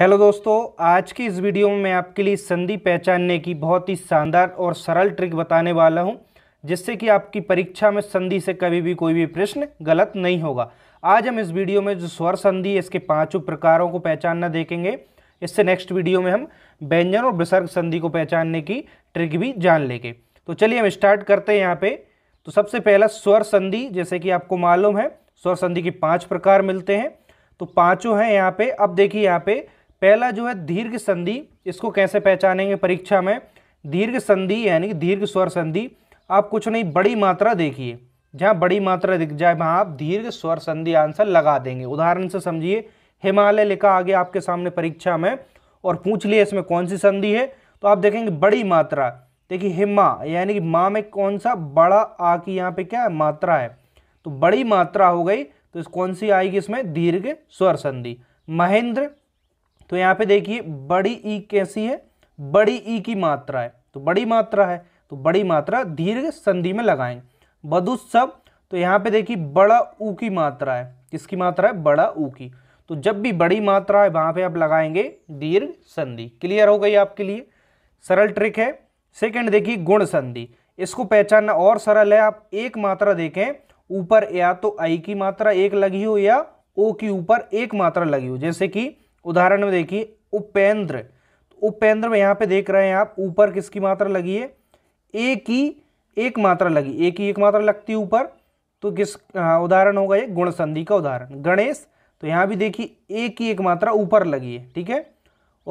hello दोस्तों आज की इस वीडियो में मैं आपके लिए संधि पहचानने की बहुत ही शानदार और सरल ट्रिक बताने वाला हूं जिससे कि आपकी परीक्षा में संधि से कभी भी कोई भी प्रश्न गलत नहीं होगा आज हम इस वीडियो में जो स्वर संधि इसके पांचों प्रकारों को पहचानना देखेंगे इससे नेक्स्ट वीडियो में हम व्यंजन और विसर्ग संधि को पहचानने की ट्रिक भी जान लेंगे तो चलिए हम स्टार्ट करते हैं यहाँ पर तो सबसे पहला स्वर संधि जैसे कि आपको मालूम है स्वर संधि के पाँच प्रकार मिलते हैं तो पाँचों हैं यहाँ पर अब देखिए यहाँ पर पहला जो है दीर्घ संधि इसको कैसे पहचानेंगे परीक्षा में दीर्घ संधि यानी कि दीर्घ स्वर संधि आप कुछ नहीं बड़ी मात्रा देखिए जहाँ बड़ी मात्रा दिख जाए वहाँ आप दीर्घ स्वर संधि आंसर लगा देंगे उदाहरण से समझिए हिमालय लिखा आगे आपके सामने परीक्षा में और पूछ लिए इसमें कौन सी संधि है तो आप देखेंगे बड़ी मात्रा देखिए हिमा यानी कि माँ में कौन सा बड़ा आ की यहाँ पे क्या है मात्रा है तो बड़ी मात्रा हो गई तो इस कौन सी आएगी इसमें दीर्घ स्वर संधि महेंद्र तो यहाँ पे देखिए बड़ी ई e कैसी है बड़ी ई e की मात्रा है तो बड़ी मात्रा है तो बड़ी मात्रा दीर्घ संधि में बधु बदुत्सव तो यहाँ पे देखिए बड़ा ऊ की मात्रा है किसकी मात्रा है बड़ा ऊ की तो जब भी बड़ी मात्रा है वहाँ पे आप लगाएंगे दीर्घ संधि क्लियर हो गई आपके लिए सरल ट्रिक है सेकंड देखिए गुण संधि इसको पहचानना और सरल है आप एक मात्रा देखें ऊपर या तो आई की मात्रा एक लगी हो या ओ की ऊपर एक मात्रा लगी हो जैसे कि उदाहरण में देखिए उपेंद्र तो उपेंद्र में यहाँ पे देख रहे हैं आप ऊपर किसकी मात्रा लगी है ए की एक मात्रा लगी ए की एक मात्रा लगती है ऊपर तो किस हाँ, उदाहरण होगा ये गुण संधि का उदाहरण गणेश तो यहाँ भी देखिए ए की एक मात्रा ऊपर लगी है ठीक है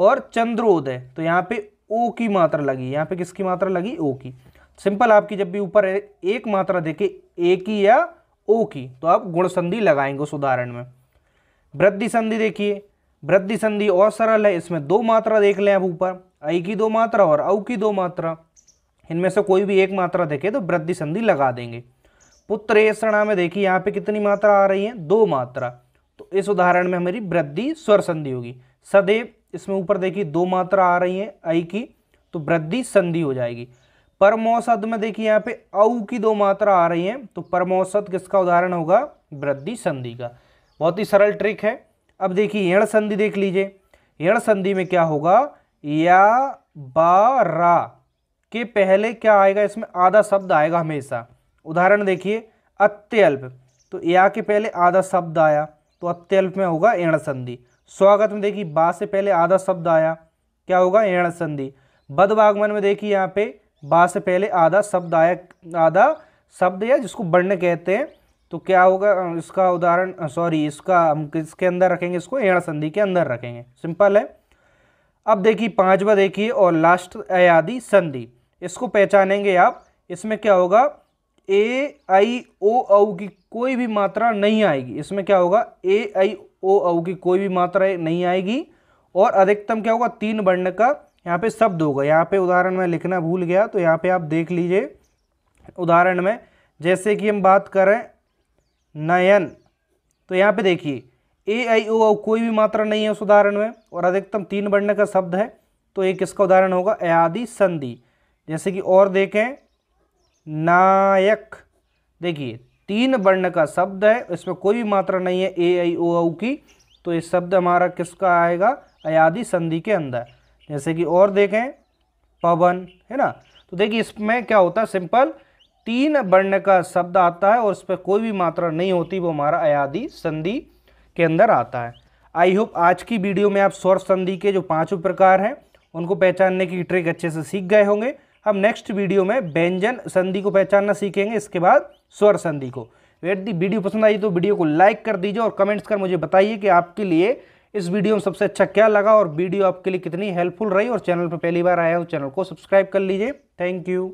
और चंद्रोदय तो यहाँ पे ओ की मात्रा लगी यहाँ पे किसकी मात्रा लगी ओ की सिंपल आपकी जब भी ऊपर एक मात्रा देखे ए की या ओ की तो आप गुण संधि लगाएंगे उस उदाहरण में वृद्धि संधि देखिए वृद्धि संधि और सरल है इसमें दो मात्रा देख लें आप ऊपर आई की दो मात्रा और औ की दो मात्रा इनमें से कोई भी एक मात्रा देखे तो वृद्धि संधि लगा देंगे पुत्रेषणा में देखिए यहाँ पे कितनी मात्रा आ रही है दो मात्रा तो इस उदाहरण में हमारी वृद्धि स्वर संधि होगी सदैव इसमें ऊपर देखिए दो मात्रा आ रही है आई की तो वृद्धि संधि हो जाएगी परमौषध में देखिए यहाँ पे औ की दो मात्रा आ रही है तो परमौषध किसका उदाहरण होगा वृद्धि संधि का बहुत ही सरल ट्रिक है अब देखिए यण संधि देख लीजिए यण संधि में क्या होगा या बा के पहले क्या आएगा इसमें आधा शब्द आएगा हमेशा उदाहरण देखिए अत्यल्प तो या के पहले आधा शब्द आया तो अत्यल्प में होगा एण संधि स्वागत में देखिए बा से पहले आधा शब्द आया क्या होगा एण संधि बदभागमन में देखिए यहाँ पे बा से पहले आधा शब्द आया आधा शब्द या जिसको वर्ण कहते हैं तो क्या होगा इसका उदाहरण सॉरी इसका हम किसके अंदर रखेंगे इसको एण संधि के अंदर रखेंगे सिंपल है अब देखिए पांचवा देखिए और लास्ट अयादि संधि इसको पहचानेंगे आप इसमें क्या होगा ए आई ओ औ की कोई भी मात्रा नहीं आएगी इसमें क्या होगा ए आई ओ औ की कोई भी मात्रा नहीं आएगी और अधिकतम क्या होगा तीन वर्ण का यहाँ पे शब्द होगा यहाँ पे उदाहरण में लिखना भूल गया तो यहाँ पे आप देख लीजिए उदाहरण में जैसे कि हम बात करें नयन तो यहाँ पे देखिए ए आई ओ कोई भी मात्रा नहीं है उस उदाहरण में और अधिकतम तीन वर्ण का शब्द है तो ये किसका उदाहरण होगा अयादि संधि जैसे कि और देखें नायक देखिए तीन वर्ण का शब्द है इसमें कोई भी मात्रा नहीं है ए आई ओ की तो ये शब्द हमारा किसका आएगा अयादि संधि के अंदर जैसे कि और देखें पवन है ना तो देखिए इसमें क्या होता है सिंपल तीन वर्ण का शब्द आता है और उस पर कोई भी मात्रा नहीं होती वो हमारा अयादी संधि के अंदर आता है आई होप आज की वीडियो में आप स्वर संधि के जो पांचों प्रकार हैं उनको पहचानने की ट्रिक अच्छे से सीख गए होंगे हम नेक्स्ट वीडियो में व्यंजन संधि को पहचानना सीखेंगे इसके बाद स्वर संधि को यदि वीडियो पसंद आई तो वीडियो को लाइक कर दीजिए और कमेंट्स कर मुझे बताइए कि आपके लिए इस वीडियो में सबसे अच्छा क्या लगा और वीडियो आपके लिए कितनी हेल्पफुल रही और चैनल पर पहली बार आया हो चैनल को सब्सक्राइब कर लीजिए थैंक यू